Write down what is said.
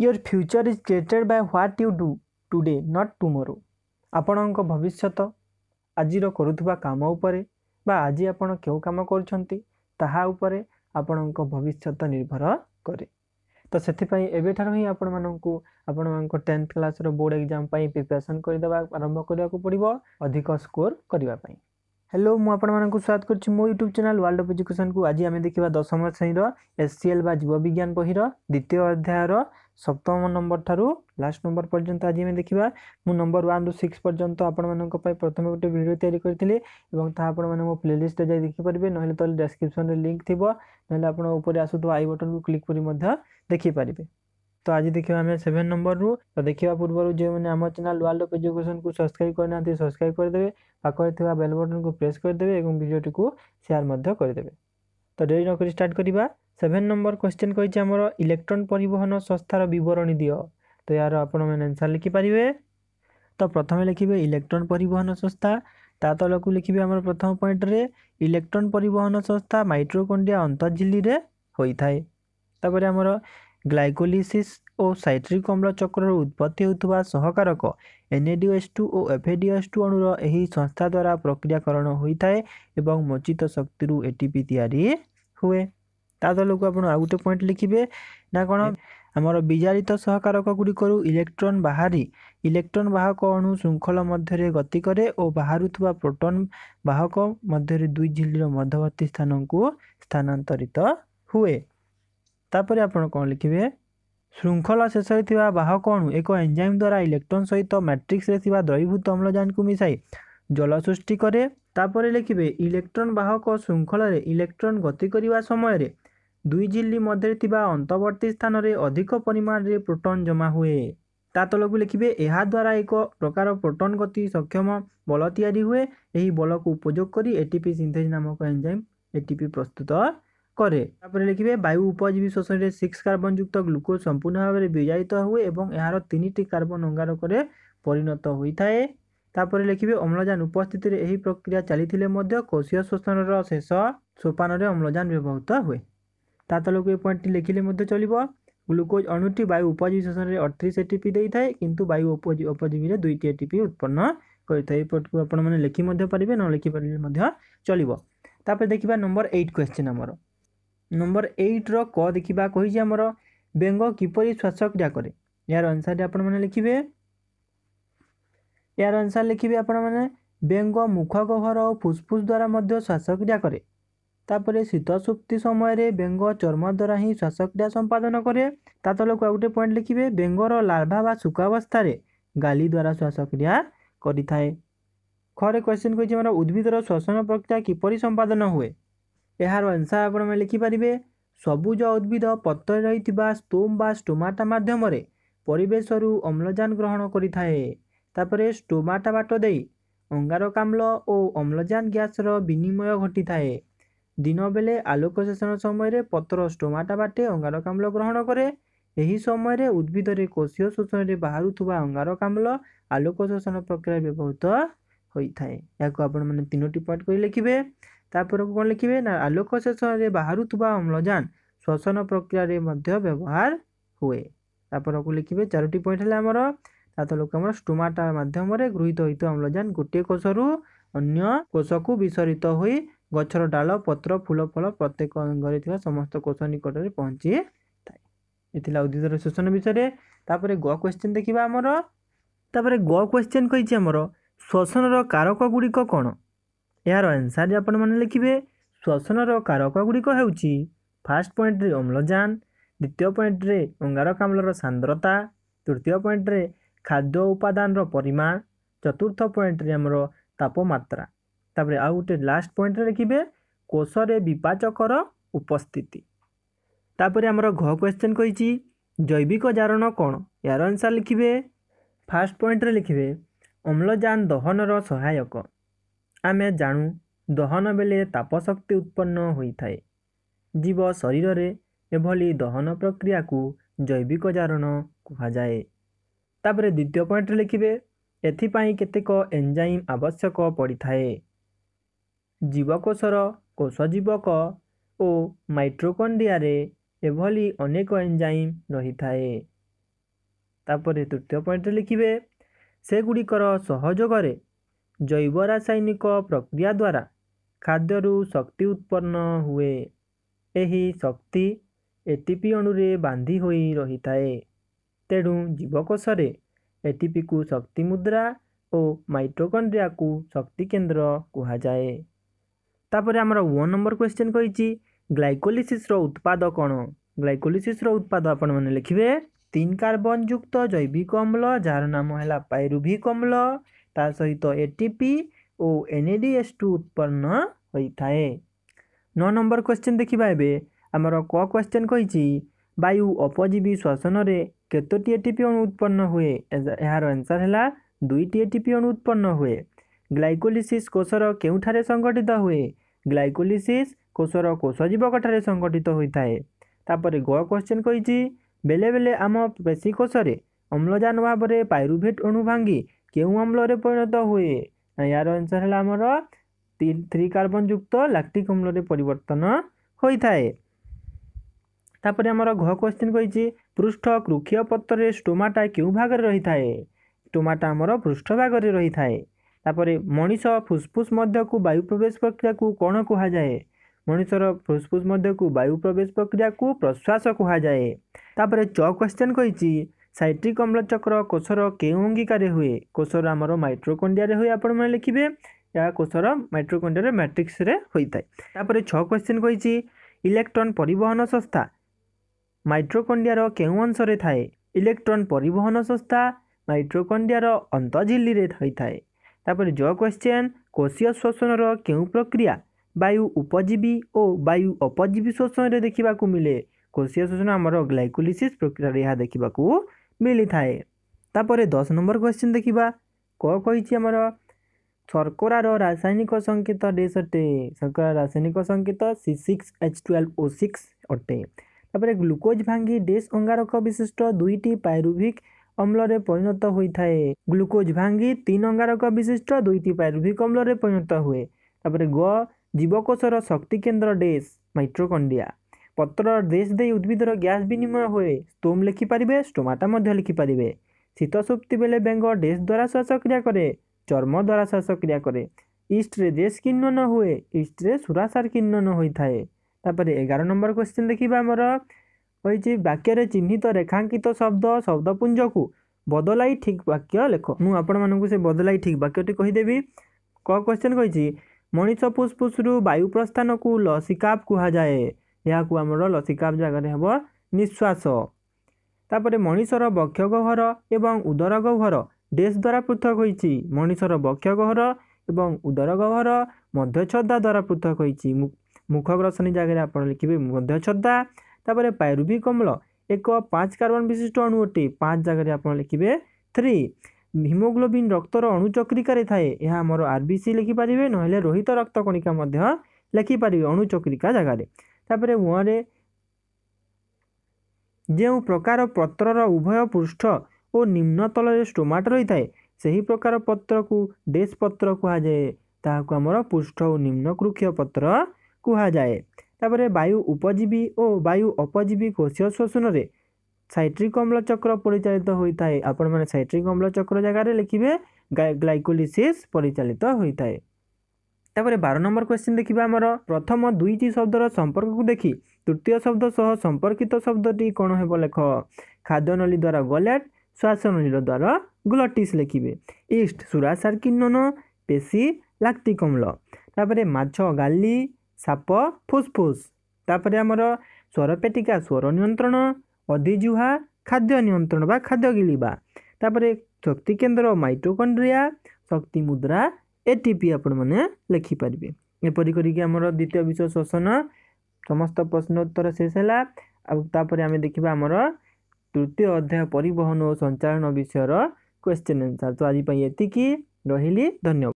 your future is created by what you do today not tomorrow ଆପଣଙ୍କ ଭବିଷ୍ୟତ ଆଜିର କରୁଥିବା କାମ ଉପରେ ବା ଆଜି ଆପଣ କେଉଁ କାମ କରୁଛନ୍ତି ତାହା ଉପରେ ଆପଣଙ୍କ ଭବିଷ୍ୟତ ନିର୍ଭର କରେ ତ ସେଥିପାଇଁ ଏବେଠାରୁ ହିଁ ଆପଣମାନଙ୍କୁ ଆପଣମାନଙ୍କ ଟେନ୍ଥ କ୍ଲାସ୍ର ବୋର୍ଡ଼ ଏକ୍ଜାମ୍ ପାଇଁ ପ୍ରିପାରେସନ୍ କରିଦେବା ଆରମ୍ଭ କରିବାକୁ ପଡ଼ିବ ଅଧିକ ସ୍କୋର୍ କରିବା ପାଇଁ ହ୍ୟାଲୋ ମୁଁ ଆପଣମାନଙ୍କୁ ସ୍ୱାଗତ କରୁଛି ମୋ ୟୁଟ୍ୟୁବ୍ ଚ୍ୟାନେଲ୍ ୱାର୍ଲଡ୍ ଅଫ୍ ଏଜୁକେସନ୍କୁ ଆଜି ଆମେ ଦେଖିବା ଦଶମ ଶ୍ରେଣୀର ଏସ୍ ସି ଏଲ୍ ବା ଜୀବବିଜ୍ଞାନ ବହିର ଦ୍ୱିତୀୟ ଅଧ୍ୟାୟର ସପ୍ତମ ନମ୍ବର ଠାରୁ ଲାଷ୍ଟ ନମ୍ବର ପର୍ଯ୍ୟନ୍ତ ଆଜି ଆମେ ଦେଖିବା ମୁଁ ନମ୍ବର ୱାନ୍ରୁ ସିକ୍ସ ପର୍ଯ୍ୟନ୍ତ ଆପଣମାନଙ୍କ ପାଇଁ ପ୍ରଥମେ ଗୋଟେ ଭିଡ଼ିଓ ତିଆରି କରିଥିଲି ଏବଂ ତାହା ଆପଣମାନେ ମୋ ପ୍ଲେଲିଷ୍ଟରେ ଯାଇ ଦେଖିପାରିବେ ନହେଲେ ତଳେ ଡେସ୍କ୍ରିପ୍ସନ୍ରେ ଲିଙ୍କ୍ ଥିବ ନହେଲେ ଆପଣ ଉପରେ ଆସୁଥିବା ଆଇ ବଟନ୍କୁ କ୍ଲିକ୍ କରି ମଧ୍ୟ ଦେଖିପାରିବେ ତ ଆଜି ଦେଖିବା ଆମେ ସେଭେନ୍ ନମ୍ବରରୁ ତ ଦେଖିବା ପୂର୍ବରୁ ଯେଉଁମାନେ ଆମ ଚ୍ୟାନେଲ୍ ୱାର୍ଲଡ୍ ଅଫ୍ ଏଜୁକେସନ୍କୁ ସବସ୍କ୍ରାଇବ୍ କରିନାହାନ୍ତି ସବସ୍କ୍ରାଇବ୍ କରିଦେବେ ପାଖରେ ଥିବା ବେଲ୍ ବଟନ୍କୁ ପ୍ରେସ୍ କରିଦେବେ ଏବଂ ଭିଡ଼ିଓଟିକୁ ସେୟାର ମଧ୍ୟ କରିଦେବେ ତ ଡେରି ନକରି ଷ୍ଟାର୍ଟ କରିବା ସେଭେନ୍ ନମ୍ବର କ୍ୱେଶ୍ଚିନ୍ କହିଛି ଆମର ଇଲେକ୍ଟ୍ରନ୍ ପରିବହନ ସଂସ୍ଥାର ବିବରଣୀ ଦିଅ ତ ଏହାର ଆପଣମାନେ ଆନ୍ସର୍ ଲେଖିପାରିବେ ତ ପ୍ରଥମେ ଲେଖିବେ ଇଲେକ୍ଟ୍ରନ୍ ପରିବହନ ସଂସ୍ଥା ତା ତଳକୁ ଲେଖିବେ ଆମର ପ୍ରଥମ ପଏଣ୍ଟରେ ଇଲେକ୍ଟ୍ରନ୍ ପରିବହନ ସଂସ୍ଥା ମାଇଟ୍ରୋକଣ୍ଡିଆ ଅନ୍ତର୍ଝିଲ୍ଲୀରେ ହୋଇଥାଏ ତାପରେ ଆମର ଗ୍ଲାଇକୋଲିସିସ୍ ଓ ସାଇଟ୍ରିକ୍ ଅମ୍ଳ ଚକ୍ରରୁ ଉତ୍ପତ୍ତି ହେଉଥିବା ସହକାରକ ଏନ୍ଏଡିଓଏସ୍ ଟୁ ଓ ଏଫ୍ଏଡିଓଏସ୍ ଟୁ ଅଣୁର ଏହି ସଂସ୍ଥା ଦ୍ୱାରା ପ୍ରକ୍ରିୟାକରଣ ହୋଇଥାଏ ଏବଂ ମଚିତ ଶକ୍ତିରୁ ଏଟିପି ତିଆରି ହୁଏ ତା ତଳକୁ ଆପଣ ଆଉ ଗୋଟେ ପଏଣ୍ଟ ଲେଖିବେ ନା କ'ଣ ଆମର ବିଜାରିତ ସହକାରକ ଗୁଡ଼ିକରୁ ଇଲେକ୍ଟ୍ରନ୍ ବାହାରି ଇଲେକ୍ଟ୍ରନ୍ ବାହକ ଅଣୁ ଶୃଙ୍ଖଳ ମଧ୍ୟରେ ଗତି କରେ ଓ ବାହାରୁଥିବା ପ୍ରୋଟନ୍ ବାହକ ମଧ୍ୟରେ ଦୁଇ ଝିଲ୍ଲିର ମଧ୍ୟବର୍ତ୍ତୀ ସ୍ଥାନକୁ ସ୍ଥାନାନ୍ତରିତ ହୁଏ ତାପରେ ଆପଣ କ'ଣ ଲେଖିବେ ଶୃଙ୍ଖଳ ଶେଷରେ ଥିବା ବାହକ ଅଣୁ ଏକ ଏନ୍ଜାଇମ୍ ଦ୍ୱାରା ଇଲେକ୍ଟ୍ରନ୍ ସହିତ ମ୍ୟାଟ୍ରିକ୍ସରେ ଥିବା ଦ୍ରବୀଭୂତ ଅମ୍ଳଜାନକୁ ମିଶାଇ ଜଳ ସୃଷ୍ଟି କରେ ତାପରେ ଲେଖିବେ ଇଲେକ୍ଟ୍ରନ୍ ବାହକ ଶୃଙ୍ଖଳରେ ଇଲେକ୍ଟ୍ରନ୍ ଗତି କରିବା ସମୟରେ ଦୁଇ ଝିଲ୍ଲି ମଧ୍ୟରେ ଥିବା ଅନ୍ତର୍ବର୍ତ୍ତୀ ସ୍ଥାନରେ ଅଧିକ ପରିମାଣରେ ପ୍ରୋଟନ୍ ଜମା ହୁଏ ତା ତଳକୁ ଲେଖିବେ ଏହାଦ୍ୱାରା ଏକ ପ୍ରକାର ପ୍ରୋଟନ୍ ଗତି ସକ୍ଷମ ବଳ ତିଆରି ହୁଏ ଏହି ବଳକୁ ଉପଯୋଗ କରି ଏଟିପି ସିନ୍ଥେଜ ନାମକ ଏନ୍ଜାଇମ୍ ଏଟିପି ପ୍ରସ୍ତୁତ করে তারপরে লিখবে বায়ু উপজীবী শোষণে সিক্স কার্বনযুক্ত গ্লুকোজ সম্পূর্ণ ভাবে বিজায়িত হুয়ে এবং এর তিনটি কার্বন অঙ্গারকরে পরিণত হয়ে তাপরে লিখবে অম্লজান উপস্থিতিরে এই প্রক্রিয়া চালিলে মধ্য কোষীয় শোষণর শেষ সোপানরে অম্লজান ব্যবহৃত হুয়ে তা তলকু এই পয়েন্টটি লিখিলে মধ্যে চলিব গ্লুকোজ অণুটি বায়ু উপজীবী শোষণে অঠতিরিশ এটিপি দিয়ে কিন্তু বায়ু উপজীবীরে দুইটি এটিপি উৎপন্ন করে এই পয়েন্টকু আপনার মানে লিখি মধ্যে পারিবে ন লিখিপারে মধ্য চলিব তাপরে দেখিবা নম্বর এইট কোয়েশ্চেন আমার ନମ୍ବର ଏଇଟ୍ର କ ଦେଖିବା କହିଛି ଆମର ବେଙ୍ଗ କିପରି ଶ୍ୱାସକ୍ରିୟା କରେ ଏହାର ଅନୁସାରରେ ଆପଣମାନେ ଲେଖିବେ ଏହାର ଅନୁସାରେ ଲେଖିବେ ଆପଣମାନେ ବେଙ୍ଗ ମୁଖଗହ୍ୱର ଓ ଫୁସ୍ଫୁସ୍ ଦ୍ୱାରା ମଧ୍ୟ ଶ୍ୱାସକ୍ରିୟା କରେ ତାପରେ ଶୀତସୁପ୍ତି ସମୟରେ ବେଙ୍ଗ ଚର୍ମ ଦ୍ୱାରା ହିଁ ଶ୍ୱାସକ୍ରିୟା ସମ୍ପାଦନ କରେ ତା ତଳକୁ ଆଉ ଗୋଟେ ପଏଣ୍ଟ ଲେଖିବେ ବେଙ୍ଗର ଲାର୍ଭା ବା ଶୁଖାବସ୍ଥାରେ ଗାଲି ଦ୍ୱାରା ଶ୍ୱାସକ୍ରିୟା କରିଥାଏ ଖରେ କ୍ୱେଶ୍ଚିନ୍ କହିଛି ଆମର ଉଦ୍ଭିଦର ଶ୍ୱସନ ପ୍ରକ୍ରିୟା କିପରି ସମ୍ପାଦନ ହୁଏ ଏହାର ଏନ୍ସାର ଆପଣମାନେ ଲେଖିପାରିବେ ସବୁଜ ଉଦ୍ଭିଦ ପତ୍ରରେ ରହିଥିବା ସ୍ତୋମ ବା ଷ୍ଟୋମାଟା ମାଧ୍ୟମରେ ପରିବେଶରୁ ଅମ୍ଳଜାନ ଗ୍ରହଣ କରିଥାଏ ତାପରେ ଷ୍ଟୋମାଟା ବାଟ ଦେଇ ଅଙ୍ଗାରକାମ୍ଳ ଓ ଅମ୍ଳଜାନ ଗ୍ୟାସର ବିନିମୟ ଘଟିଥାଏ ଦିନବେଳେ ଆଲୋକ ଶେଷଣ ସମୟରେ ପତ୍ର ଷ୍ଟୋମାଟା ବାଟେ ଅଙ୍ଗାରକାମ୍ଳ ଗ୍ରହଣ କରେ ଏହି ସମୟରେ ଉଦ୍ଭିଦରେ କୋଷୀୟ ଶୋଷଣରେ ବାହାରୁଥିବା ଅଙ୍ଗାରକାମ୍ଳ ଆଲୋକ ଶୋଷଣ ପ୍ରକ୍ରିୟା ବ୍ୟବହୃତ ହୋଇଥାଏ ଏହାକୁ ଆପଣମାନେ ତିନୋଟି ପଏଣ୍ଟ କରି ଲେଖିବେ ତାପରକୁ କ'ଣ ଲେଖିବେ ନା ଆଲୋକ ଶେଷରେ ବାହାରୁଥିବା ଅମ୍ଳଜାନ ଶ୍ୱସନ ପ୍ରକ୍ରିୟାରେ ମଧ୍ୟ ବ୍ୟବହାର ହୁଏ ତାପରକୁ ଲେଖିବେ ଚାରୋଟି ପଏଣ୍ଟ ହେଲା ଆମର ତା ତଳକୁ ଆମର ଷ୍ଟୋମାଟା ମାଧ୍ୟମରେ ଗୃହୀତ ହୋଇଥିବା ଅମ୍ଳଜାନ ଗୋଟିଏ କୋଷରୁ ଅନ୍ୟ କୋଷକୁ ବିସରିତ ହୋଇ ଗଛର ଡାଳ ପତ୍ର ଫୁଲ ଫଳ ପ୍ରତ୍ୟେକ ଅଙ୍ଗରେ ଥିବା ସମସ୍ତ କୋଷ ନିକଟରେ ପହଞ୍ଚିଥାଏ ଏଥିଲା ଉଦ୍ଭିଦର ଶୋଷଣ ବିଷୟରେ ତାପରେ ଗ କ୍ୱେଶ୍ଚିନ୍ ଦେଖିବା ଆମର ତାପରେ ଗ କ୍ୱେଶ୍ଚିନ୍ କହିଛି ଆମର ଶ୍ଵସନର କାରକ ଗୁଡ଼ିକ କ'ଣ ଏହାର ଆନ୍ସାର୍ରେ ଆପଣମାନେ ଲେଖିବେ ଶ୍ୱସନର କାରକ ଗୁଡ଼ିକ ହେଉଛି ଫାଷ୍ଟ ପଏଣ୍ଟରେ ଅମ୍ଳଜାନ ଦ୍ୱିତୀୟ ପଏଣ୍ଟରେ ଅଙ୍ଗାରକାମ୍ଳର ସାନ୍ଦ୍ରତା ତୃତୀୟ ପଏଣ୍ଟରେ ଖାଦ୍ୟ ଉପାଦାନର ପରିମାଣ ଚତୁର୍ଥ ପଏଣ୍ଟରେ ଆମର ତାପମାତ୍ରା ତାପରେ ଆଉ ଗୋଟେ ଲାଷ୍ଟ ପଏଣ୍ଟରେ ଲେଖିବେ କୋଷରେ ବିପାଚକର ଉପସ୍ଥିତି ତାପରେ ଆମର ଘ କ୍ୱେଶ୍ଚନ୍ କହିଛି ଜୈବିକ ଜାରଣ କ'ଣ ଏହାର ଆନ୍ସାର୍ ଲେଖିବେ ଫାଷ୍ଟ ପଏଣ୍ଟରେ ଲେଖିବେ ଅମ୍ଳଜାନ ଦହନର ସହାୟକ ଆମେ ଜାଣୁ ଦହନ ବେଳେ ତାପଶକ୍ତି ଉତ୍ପନ୍ନ ହୋଇଥାଏ ଜୀବ ଶରୀରରେ ଏଭଳି ଦହନ ପ୍ରକ୍ରିୟାକୁ ଜୈବିକ ଜାରଣ କୁହାଯାଏ ତାପରେ ଦ୍ୱିତୀୟ ପଏଣ୍ଟରେ ଲେଖିବେ ଏଥିପାଇଁ କେତେକ ଏଞ୍ଜାଇମ୍ ଆବଶ୍ୟକ ପଡ଼ିଥାଏ ଜୀବକୋଷର କୋଷଜୀବକ ଓ ମାଇଟ୍ରୋକଣ୍ଡିଆରେ ଏଭଳି ଅନେକ ଏଞ୍ଜାଇମ୍ ରହିଥାଏ ତାପରେ ତୃତୀୟ ପଏଣ୍ଟରେ ଲେଖିବେ ସେଗୁଡ଼ିକର ସହଯୋଗରେ ଜୈବ ରାସାୟନିକ ପ୍ରକ୍ରିୟା ଦ୍ୱାରା ଖାଦ୍ୟରୁ ଶକ୍ତି ଉତ୍ପନ୍ନ ହୁଏ ଏହି ଶକ୍ତି ଏଟିପି ଅଣୁରେ ବାନ୍ଧି ହୋଇ ରହିଥାଏ ତେଣୁ ଜୀବକୋଷରେ ଏଟିପିକୁ ଶକ୍ତି ମୁଦ୍ରା ଓ ମାଇଟ୍ରୋକଣ୍ଡ୍ରିଆକୁ ଶକ୍ତି କେନ୍ଦ୍ର କୁହାଯାଏ ତାପରେ ଆମର ୱାନ୍ ନମ୍ବର କ୍ୱେଶ୍ଚିନ୍ କହିଛି ଗ୍ଲାଇକୋଲିସିସ୍ର ଉତ୍ପାଦ କ'ଣ ଗ୍ଲାଇକୋଲିସିସ୍ର ଉତ୍ପାଦ ଆପଣମାନେ ଲେଖିବେ ତିନି କାର୍ବନ ଯୁକ୍ତ ଜୈବିକ ଅମ୍ଳ ଯାହାର ନାମ ହେଲା ପାଇରୁଭିକ ଅମ୍ଳ ता सहित एटीपी ओ एनएडीएच2 उत्पन्न होइथाए 9 नंबर क्वेश्चन देखिबा एबे हमर क क्वेश्चन कहि छी वायु अपजीवी श्वसन रे केतोटी एटीपी अणु उत्पन्न हुए एहार आंसर हला दुईटी एटीपी अणु उत्पन्न हुए ग्लाइकोलिसिस कोषर केउठारे संगठित हुए ग्लाइकोलिसिस कोषर कोषजीवक ठारे संगठित होइथाए तापर ग क्वेश्चन कहि छी बेले बेले आम पेशी कोषरे अम्लजान भाबरे पाइरुवेट अणु भांगी କେଉଁ ଅମ୍ଳରେ ପରିଣତ ହୁଏ ଏହାର ଆନ୍ସର୍ ହେଲା ଆମର থ্রি কার্বন যুক্ত ଲାକ୍ଟିକ୍ ଅମ୍ଳରେ ପରିବର୍ତ୍ତନ ହୋଇଥାଏ ତାପରେ ଆମର ଘ କ୍ୱେଶ୍ଚିନ୍ କହିଛି ପୃଷ୍ଠ କୃକ୍ଷୀୟ ପତ୍ରରେ ଷ୍ଟୋମାଟା କେଉଁ ଭାଗରେ ରହିଥାଏ ଷ୍ଟୋମାଟା ଆମର ପୃଷ୍ଠ ଭାଗରେ ରହିଥାଏ ତାପରେ ମଣିଷ ଫୁସଫୁସ୍ ମଧ୍ୟକୁ ବାୟୁ ପ୍ରବେଶ ପ୍ରକ୍ରିୟାକୁ କ'ଣ କୁହାଯାଏ ମଣିଷର ଫୁସଫୁସ୍ ମଧ୍ୟକୁ ବାୟୁ ପ୍ରବେଶ ପ୍ରକ୍ରିୟାକୁ ପ୍ରଶ୍ୱାସ କୁହାଯାଏ ତାପରେ ଚ କ୍ୱେଶ୍ଚିନ୍ କହିଛି সাইট্রিক অম্লচক্র কোষর কেউ অঙ্গীকার হুয়ে কোষর আমার মাইট্রোকোন্ডিয়ায় হুয়ে আপনার লিখবে এরা কোষর মাইট্রোকোন্ডিয়ার ম্যাট্রিক্সে হয়ে থাকে তাপরে ছোশ্চিন কী ইলেকট্রন পরিবহন সংস্থা মাইট্রোকোন্ডিয়ার কেউ অংশে থাকে ইলেকট্রন পরিবহন সংস্থা মাইট্রোকোন্ডিয়ার অন্তঝিল্লি হয়ে থাকে তাপরে জ কোশ্চেন কোষীয় শোষণর কেউ প্রক্রিয়া বায়ু উপজীবী ও বায়ু অপজীবী শোষণের দেখা মিলে কোষীয় শোষণ আমার গ্লাইকোলিসিস প্রক্রিয়ার দেখা ମିଳିଥାଏ ତାପରେ ଦଶ ନମ୍ବର କ୍ୱେଶ୍ଚିନ୍ ଦେଖିବା କ କହିଛି ଆମର ଶର୍କରାର ରାସାୟନିକ ସଙ୍କେତ ଡେସ୍ ଅଟେ ଶର୍କରା ରାସାୟନିକ ସଙ୍କେତ C six H twelve O six ଅଟେ ତାପରେ ଗ୍ଲୁକୋଜ୍ ଭାଙ୍ଗି ଡେସ୍ ଅଙ୍ଗାରକ ବିଶିଷ୍ଟ ଦୁଇଟି ପାଇରୁଭିକ୍ ଅମ୍ଳରେ ପରିଣତ ହୋଇଥାଏ ଗ୍ଲୁକୋଜ୍ ଭାଙ୍ଗି ତିନି ଅଙ୍ଗାରକ ବିଶିଷ୍ଟ ଦୁଇଟି ପାଇରୁଭିକ ଅମ୍ଳରେ ପରିଣତ ହୁଏ ତାପରେ ଗ ଜୀବକୋଷର ଶକ୍ତି କେନ୍ଦ୍ର ଡେସ୍ ମାଇଟ୍ରୋକଣ୍ଡିଆ ପତ୍ର ଡ୍ରେସ୍ ଦେଇ ଉଦ୍ଭିଦର ଗ୍ୟାସ୍ ବିନିମୟ ହୁଏ ଷ୍ଟୋମ୍ ଲେଖିପାରିବେ ଷ୍ଟୋମାଟା ମଧ୍ୟ ଲେଖିପାରିବେ ଶୀତ ସୁପ୍ତି ବେଳେ ବେଙ୍ଗ ଡ୍ରେସ୍ ଦ୍ୱାରା ଶ୍ୱାସକ୍ରିୟା କରେ ଚର୍ମ ଦ୍ୱାରା ଶ୍ୱାସକ୍ରିୟା କରେ ଇଷ୍ଟରେ ଯେ କିନ୍ୱନ ହୁଏ ଇଷ୍ଟରେ ସୁରାସାର କିନ୍ୱନ ହୋଇଥାଏ ତାପରେ ଏଗାର ନମ୍ବର କ୍ୱେଶ୍ଚିନ୍ ଦେଖିବା ଆମର କହିଛି ବାକ୍ୟରେ ଚିହ୍ନିତ ରେଖାଙ୍କିତ ଶବ୍ଦ ଶବ୍ଦପୁଞ୍ଜକୁ ବଦଳାଇ ଠିକ୍ ବାକ୍ୟ ଲେଖ ମୁଁ ଆପଣମାନଙ୍କୁ ସେ ବଦଳାଇ ଠିକ୍ ବାକ୍ୟଟି କହିଦେବି କ କ୍ୱେଶ୍ଚିନ୍ କହିଛି ମଣିଷ ଫୁସ୍ଫୁସ୍ରୁ ବାୟୁ ପ୍ରସ୍ଥାନକୁ ଲସିକାପ୍ କୁହାଯାଏ ଏହାକୁ ଆମର ଲସିକା ଜାଗାରେ ହେବ ନିଶ୍ୱାସ ତାପରେ ମଣିଷର ବକ୍ଷଗହ୍ୱର ଏବଂ ଉଦରଗହ୍ୱର ଡେସ୍ ଦ୍ୱାରା ପୃଥକ ହୋଇଛି ମଣିଷର ବକ୍ଷଗହ୍ୱର ଏବଂ ଉଦରଗହ୍ୱର ମଧ୍ୟଛଦା ଦ୍ୱାରା ପୃଥକ ହୋଇଛି ମୁଖଗ୍ରସଣୀ ଜାଗାରେ ଆପଣ ଲେଖିବେ ମଧ୍ୟଛଦା ତାପରେ ପାଇରୁଭି କମଳ ଏକ ପାଞ୍ଚ କାର୍ବନ ବିଶିଷ୍ଟ ଅଣୁ ଅଟେ ପାଞ୍ଚ ଜାଗାରେ ଆପଣ ଲେଖିବେ ଥ୍ରୀ ହିମୋଗ୍ଲୋବିନ୍ ରକ୍ତର ଅଣୁଚକ୍ରିକାରେ ଥାଏ ଏହା ଆମର ଆର୍ ବି ସି ଲେଖିପାରିବେ ନହେଲେ ରୋହିତ ରକ୍ତକଣିକା ମଧ୍ୟ ଲେଖିପାରିବେ ଅଣୁଚକ୍ରିକା ଜାଗାରେ ତାପରେ ମୁହଁରେ ଯେଉଁ ପ୍ରକାର ପତ୍ରର ଉଭୟ ପୃଷ୍ଠ ଓ ନିମ୍ନ ତଳରେ ଷ୍ଟୋମାଟ ରହିଥାଏ ସେହି ପ୍ରକାର ପତ୍ରକୁ ଡେସ୍ ପତ୍ର କୁହାଯାଏ ତାହାକୁ ଆମର ପୃଷ୍ଠ ଓ ନିମ୍ନକୃକ୍ଷୀୟ ପତ୍ର କୁହାଯାଏ ତାପରେ ବାୟୁ ଉପଜୀବୀ ଓ ବାୟୁ ଅପଜୀବୀ କୋଷୀୟ ଶୋଷଣରେ ସାଇଟ୍ରିକ୍ ଅମ୍ଳ ପରିଚାଳିତ ହୋଇଥାଏ ଆପଣମାନେ ସାଇଟ୍ରିକ୍ ଅମ୍ଳ ଜାଗାରେ ଲେଖିବେ ଗ୍ଲାଇକୋଲିସିସ୍ ପରିଚାଳିତ ହୋଇଥାଏ ତାପରେ ବାର ନମ୍ବର କ୍ୱେଶ୍ଚିନ୍ ଦେଖିବା ଆମର ପ୍ରଥମ ଦୁଇଟି ଶବ୍ଦର ସମ୍ପର୍କକୁ ଦେଖି ତୃତୀୟ ଶବ୍ଦ ସହ ସମ୍ପର୍କିତ ଶବ୍ଦଟି କ'ଣ ହେବ ଲେଖ ଖାଦ୍ୟ ନଳୀ ଦ୍ୱାରା ଗଲାଟ ଶ୍ୱାସ ନଳୀର ଦ୍ୱାରା ଗ୍ଲଟିସ୍ ଲେଖିବେ ଇଷ୍ଟ ସୁରା ସାର୍କିନ୍ନ ପେଶୀ ଲାକ୍ତିକମ୍ଳ ତାପରେ ମାଛ ଗାଲି ସାପ ଫୁସ୍ଫୁସ୍ ତାପରେ ଆମର ସ୍ୱରପେଟିକା ସ୍ୱର ନିୟନ୍ତ୍ରଣ ଅଧିଜୁହା ଖାଦ୍ୟ ନିୟନ୍ତ୍ରଣ ବା ଖାଦ୍ୟ ଗିଳିବା ତାପରେ ଶକ୍ତିକେନ୍ଦ୍ର ମାଇଟ୍ରୋକଣ୍ଡ୍ରିଆ ଶକ୍ତି ମୁଦ୍ରା ଏଠି ବି ଆପଣମାନେ ଲେଖିପାରିବେ ଏପରି କରିକି ଆମର ଦ୍ୱିତୀୟ ବିଷୟ ଶୋଷଣ ସମସ୍ତ ପ୍ରଶ୍ନୋତ୍ତର ଶେଷ ହେଲା ଆଉ ତାପରେ ଆମେ ଦେଖିବା ଆମର ତୃତୀୟ ଅଧ୍ୟାୟ ପରିବହନ ଓ ସଞ୍ଚାଳନ ବିଷୟର କ୍ୱେଶ୍ଚିନ୍ ଆନ୍ସର୍ ତ ଆଜି ପାଇଁ ଏତିକି ରହିଲି ଧନ୍ୟବାଦ